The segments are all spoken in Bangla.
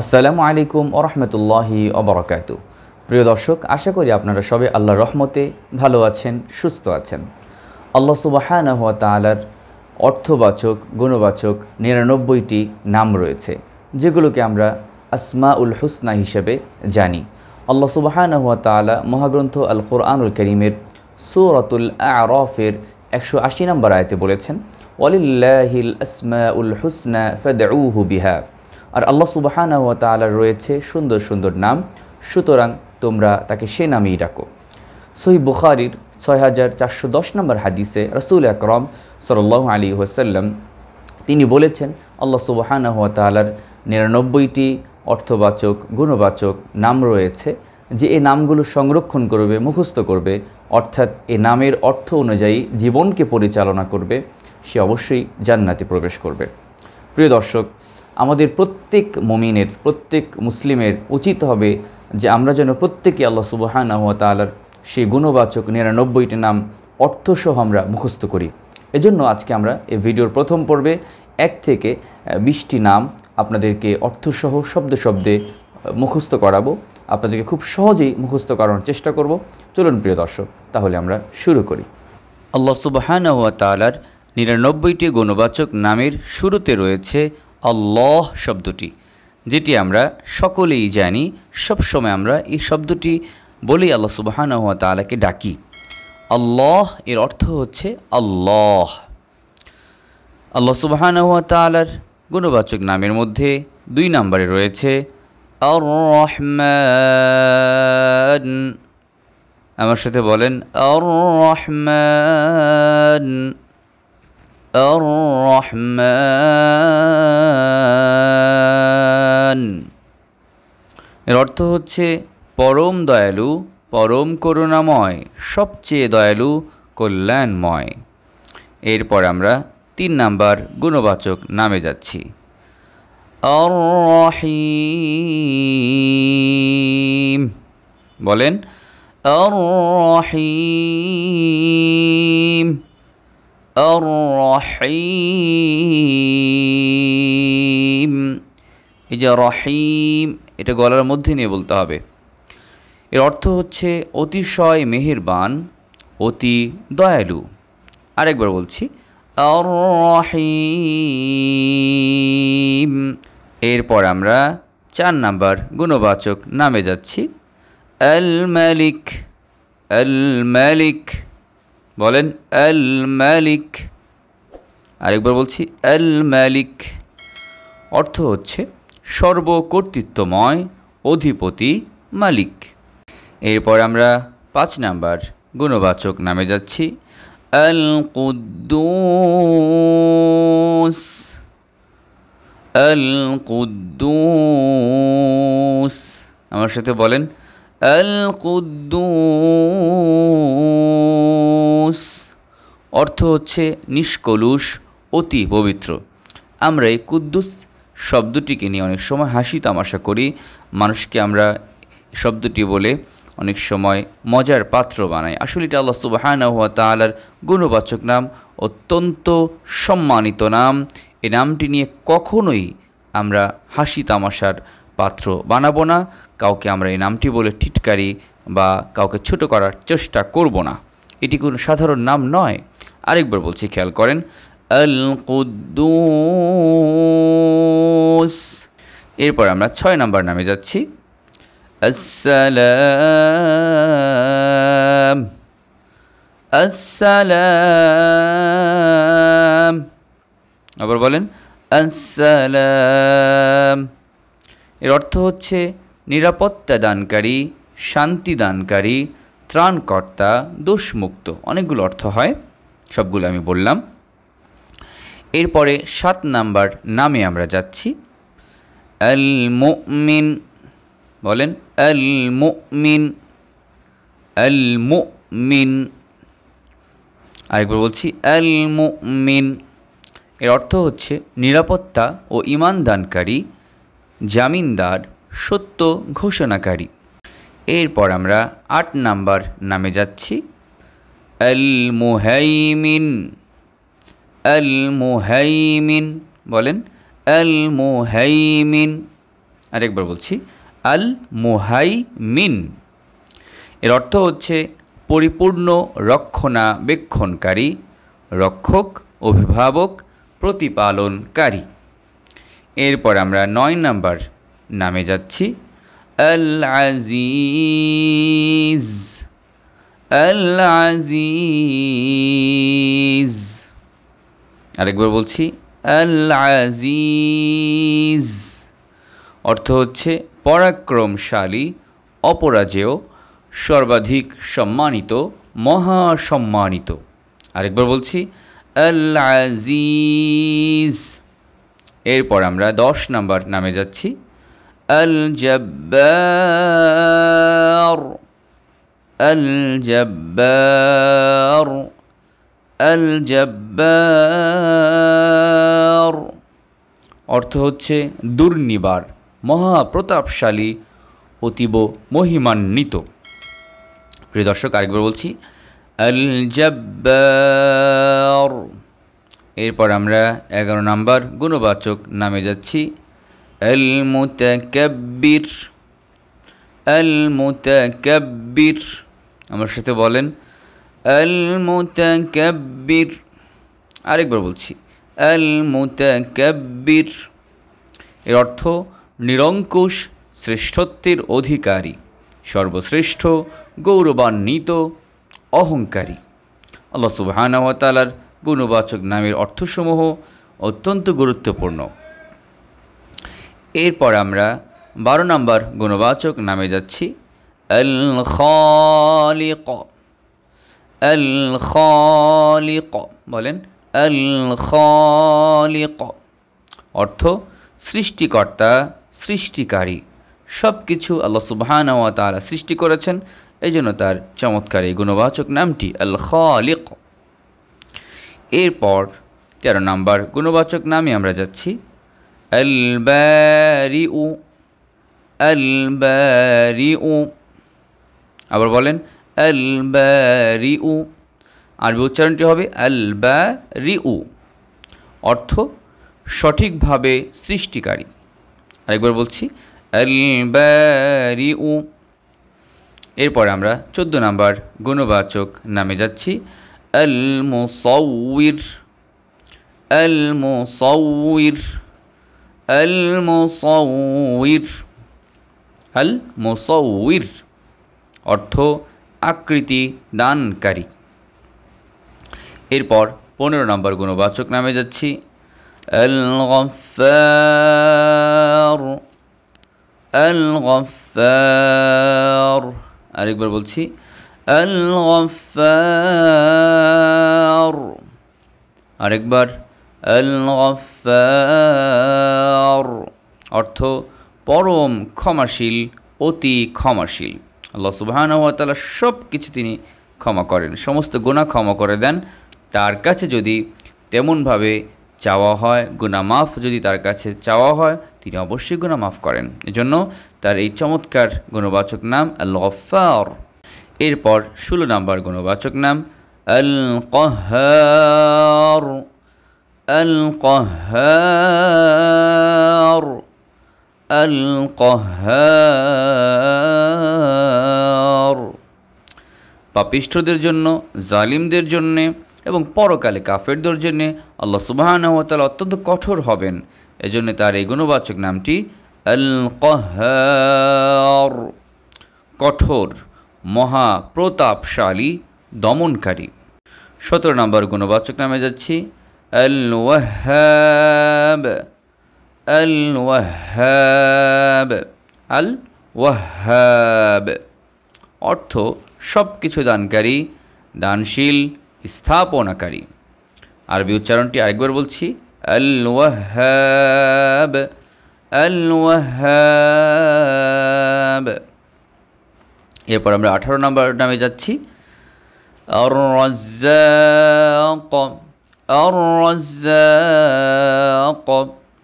আসসালামু আলাইকুম ওরহমতুল্লাহি অবরাকাত প্রিয় দর্শক আশা করি আপনারা সবে আল্লাহ রহমতে ভালো আছেন সুস্থ আছেন আল্লাহ সুবাহান তালার অর্থবাচক গুণবাচক নিরানব্বইটি নাম রয়েছে যেগুলোকে আমরা আসমা উল হুসনা হিসেবে জানি আল্লাহ সুবাহান তালা মহাগ্রন্থ আল কোরআনুল করিমের সুরতুল আরফের একশো আশি নম্বর আয়তে বলেছেন ওলিল্লাহিল আসমা উল হুসনা ফেদ বিহা আর আল্লাহ সুবাহানা ওয়া তালার রয়েছে সুন্দর সুন্দর নাম সুতরাং তোমরা তাকে সে নামেই ডাকো সহি বুখারির ছয় হাজার চারশো দশ নম্বর হাদিসে রসুল আকরম সাল আলী হোসাল্লাম তিনি বলেছেন আল্লাহ সুবাহানা হাত তালার নিরানব্বইটি অর্থবাচক গুণবাচক নাম রয়েছে যে এ নামগুলো সংরক্ষণ করবে মুখস্থ করবে অর্থাৎ এ নামের অর্থ অনুযায়ী জীবনকে পরিচালনা করবে সে অবশ্যই জান্নাতে প্রবেশ করবে প্রিয় দর্শক আমাদের প্রত্যেক মমিনের প্রত্যেক মুসলিমের উচিত হবে যে আমরা যেন প্রত্যেকে আল্লাহ সুবাহানা তালার সেই গুণবাচক নিরানব্বইটি নাম অর্থসহ আমরা মুখস্থ করি এজন্য আজকে আমরা এই ভিডিওর প্রথম পর্বে এক থেকে বিশটি নাম আপনাদেরকে অর্থসহ শব্দ শব্দে মুখস্থ করাবো আপনাদেরকে খুব সহজেই মুখস্থ করানোর চেষ্টা করব চলুন প্রিয় দর্শক তাহলে আমরা শুরু করি আল্লাহ সুবাহানা তালার নিরানব্বইটি গুণবাচক নামের শুরুতে রয়েছে আল্লাহ শব্দটি যেটি আমরা সকলেই জানি সবসময় আমরা এই শব্দটি বলি আল্লাহ সুবাহান তালাকে ডাকি আল্লাহ এর অর্থ হচ্ছে আল্লাহ আল্লাহ সুবাহান তালার গুণবাচক নামের মধ্যে দুই নম্বরে রয়েছে আর রহমান আমার সাথে বলেন আর রহমান রহমান এর অর্থ হচ্ছে পরম দয়ালু পরম করুণাময় সবচেয়ে দয়ালু কল্যাণময় এরপর আমরা তিন নাম্বার গুণবাচক নামে যাচ্ছি অরহিম বলেন অরহিম রহিম এই যে রহিম এটা গলার মধ্যে নিয়ে বলতে হবে এর অর্থ হচ্ছে অতিশয় মেহেরবান অতি দয়ালু আরেকবার বলছি রহিম এরপর আমরা চার নাম্বার গুণবাচক নামে যাচ্ছি আল মালিক আল মালিক বলেন আল মালিক আরেকবার বলছি আল মালিক অর্থ হচ্ছে সর্বকর্তৃত্বময় অধিপতি মালিক এরপর আমরা পাঁচ নাম্বার গুণবাচক নামে যাচ্ছি আল কুদ্দুস আল কুদ্দুস আমার সাথে বলেন আলকুদ্দুস অর্থ হচ্ছে নিষ্কলুষ অতি পবিত্র আমরা এই কুদ্দুস শব্দটিকে নিয়ে অনেক সময় হাসি তামাশা করি মানুষকে আমরা শব্দটি বলে অনেক সময় মজার পাত্র বানাই আসলে এটা আল্লাহ সুবাহান হুয়া তালার গুণবাচক নাম অত্যন্ত সম্মানিত নাম এ নামটি নিয়ে কখনোই আমরা হাসি তামাশার পাত্র বানাবো না কাউকে আমরা এই নামটি বলে টিটকারি বা কাউকে ছোট করার চেষ্টা করব না এটি কোনো সাধারণ নাম নয় আরেকবার বলছি খেয়াল করেন আল কুদ্দুস এরপর আমরা ছয় নাম্বার নামে যাচ্ছি আসসালাম আসসালাম আবার বলেন আসসালাম এর অর্থ হচ্ছে নিরাপত্তা দানকারী শান্তি দানকারী ত্রাণকর্তা দোষমুক্ত অনেকগুলো অর্থ হয় সবগুলো আমি বললাম এরপরে সাত নাম্বার নামে আমরা যাচ্ছি আল মুমিন বলেন আল মুমিন আল মুমিন আরেকবার বলছি আল মুমিন এর অর্থ হচ্ছে নিরাপত্তা ও ইমানদানকারী জামিনদার সত্য ঘোষণাকারী এরপর আমরা আট নাম্বার নামে যাচ্ছি আল মুহাইমিন আল মুহাইমিন বলেন আল মুহাইমিন আরেকবার বলছি আল মুহাইমিন এর অর্থ হচ্ছে পরিপূর্ণ রক্ষণাবেক্ষণকারী রক্ষক অভিভাবক প্রতিপালনকারী এরপর আমরা নয় নাম্বার নামে যাচ্ছি আল আজিজ আল আজিজ আরেকবার বলছি আল আজিজ অর্থ হচ্ছে পরাক্রমশালী অপরাজেয় সর্বাধিক সম্মানিত মহাসম্মানিত আরেকবার বলছি আল আজিজ এরপর আমরা দশ নাম্বার নামে যাচ্ছি আল জব্বার আল জব্বার আল জব্বার অর্থ হচ্ছে দুর্নিবার মহাপ্রতাপশালী অতীব মহিমান্বিত প্রিয় দর্শক আরেকবার বলছি আল জব্বার এরপর আমরা এগারো নাম্বার গুণবাচক নামে যাচ্ছি এল ক্যাব্বির এল মুতে ক্যাব্বির আমার সাথে বলেন এল মুতে ক্যাব্বির আরেকবার বলছি এল মুতে ক্যাব্বির এর অর্থ নিরঙ্কুশ শ্রেষ্ঠত্বের অধিকারী সর্বশ্রেষ্ঠ গৌরবান্বিত অহংকারী আল্লাহ তালার গুণবাচক নামের অর্থসমূহ অত্যন্ত গুরুত্বপূর্ণ এরপর আমরা বারো নম্বর গুণবাচক নামে যাচ্ছি আল খালিক আল খালিক বলেন আল খালিক অর্থ সৃষ্টিকর্তা সৃষ্টিকারী সব কিছু আল্লাহ সুবহান তারা সৃষ্টি করেছেন এই জন্য তার চমৎকার এই গুণবাচক নামটি আল খালিক এরপর তেরো নাম্বার গুণবাচক নামে আমরা যাচ্ছি অ্যালব্যারি ব্যারি উ আল উ আবার বলেন অ্যালব্যারি ব্যারি উ আরবি উচ্চারণটি হবে অ্যালব্যারি ব্যারি উ অর্থ সঠিকভাবে সৃষ্টিকারী আরেকবার বলছি অ্যালব্যারি ব্যারি উ এরপরে আমরা চোদ্দো নাম্বার গুণবাচক নামে যাচ্ছি المصور المصور المصور المصور অর্থ আকৃতি দানকারী এরপর পনেরো নম্বর গুণবাচক নামে যাচ্ছি আল গফার আল গফার আরেকবার বলছি الغفار আরেকবার আল গফার অর্থ পরম ক্ষমাশীল অতি ক্ষমাশীল আল্লাহ সুবাহান তালা সব কিছু তিনি ক্ষমা করেন সমস্ত গুণা ক্ষমা করে দেন তার কাছে যদি তেমনভাবে চাওয়া হয় গুণা মাফ যদি তার কাছে চাওয়া হয় তিনি অবশ্যই গুণা মাফ করেন এজন্য তার এই চমৎকার গুণবাচক নাম আল গফার এরপর ষোলো নম্বর গুণবাচক নাম আল কহার আল কহার আল কহার পাপিষ্ঠদের জন্য জালিমদের জন্যে এবং পরকালে কাফেরদের জন্যে আল্লাহ সুবাহানহতাল অত্যন্ত কঠোর হবেন এজন্য তার এই গুণবাচক নামটি আল কহার কঠোর মহা প্রতাপশালী দমনকারী সতেরো নম্বর গুণবাচক নামে যাচ্ছি আল ওয়াহাব আল ওয়াহাব আল ওয়াহাব অর্থ সব কিছু দানকারী দানশীল স্থাপনাকারী আরবি উচ্চারণটি আরেকবার বলছি আল ওয়াহাব আল ওয়াহাব এরপর আমরা আঠারো নম্বর নামে যাচ্ছি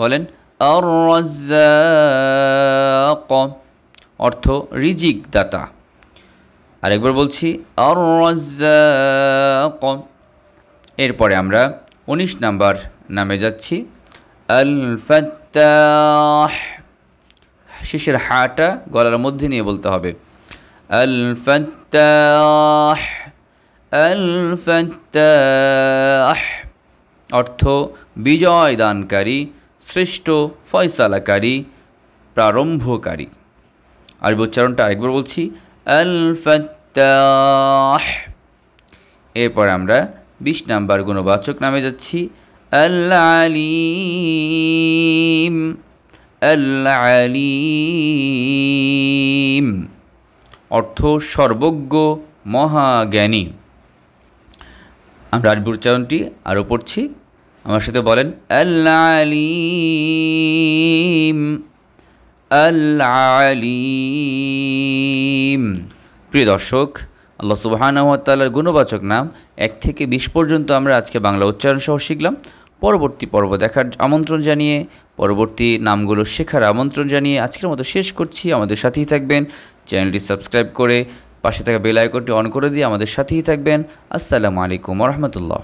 বলেন অর্থ রিজিক দাতা আরেকবার বলছি এরপরে আমরা উনিশ নাম্বার নামে যাচ্ছি শিশের হাটা গলার মধ্যে নিয়ে বলতে হবে الفتاح الفتاح অর্থ বিজয় দানকারী শ্রেষ্ঠ ফয়সালাকারী প্রারম্ভকারী আর উচ্চারণটা আরেকবার বলছি আল এরপর আমরা বিশ নাম্বার গুণবাচক নামে যাচ্ছি আল্লা আলিম আল আলিম অর্থ সর্বজ্ঞ মহাজ্ঞানী আমরা আরবি উচ্চারণটি আরও পড়ছি আমার সাথে বলেন আল্লালিম আল্লালিম প্রিয় দর্শক আল্লাহ সুবাহানতালার গুণবাচক নাম এক থেকে বিশ পর্যন্ত আমরা আজকে বাংলা উচ্চারণ সহ শিখলাম পরবর্তী পর্ব দেখার আমন্ত্রণ জানিয়ে পরবর্তী নামগুলো শেখার আমন্ত্রণ জানিয়ে আজকের মতো শেষ করছি আমাদের সাথেই থাকবেন চ্যানেলটি সাবস্ক্রাইব করে পাশে থাকা বেল আইকনটি অন করে দিয়ে আমাদের সাথেই থাকবেন আসসালামু আলাইকুম রহমতুল্লাহ